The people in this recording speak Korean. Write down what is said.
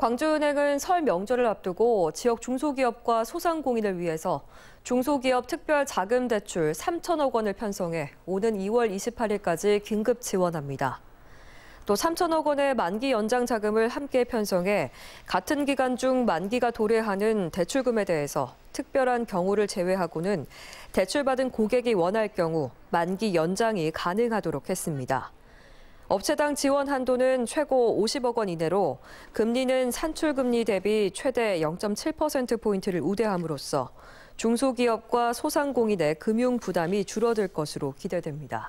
광주은행은 설 명절을 앞두고 지역 중소기업과 소상공인을 위해서 중소기업 특별 자금 대출 3천억 원을 편성해 오는 2월 28일까지 긴급 지원합니다. 또 3천억 원의 만기 연장 자금을 함께 편성해 같은 기간 중 만기가 도래하는 대출금에 대해서 특별한 경우를 제외하고는 대출받은 고객이 원할 경우 만기 연장이 가능하도록 했습니다. 업체당 지원 한도는 최고 50억 원 이내로 금리는 산출금리 대비 최대 0.7%포인트를 우대함으로써 중소기업과 소상공인의 금융 부담이 줄어들 것으로 기대됩니다.